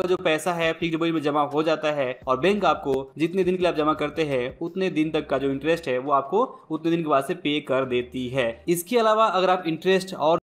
आपका जो पैसा है फिक्स डिपोजिट में जमा हो जाता है और बैंक आपको जितने दिन के लिए आप जमा करते हैं उतने दिन तक का जो इंटरेस्ट है वो आपको उतने दिन के बाद से पे कर देती है इसके अलावा अगर आप इंटरेस्ट और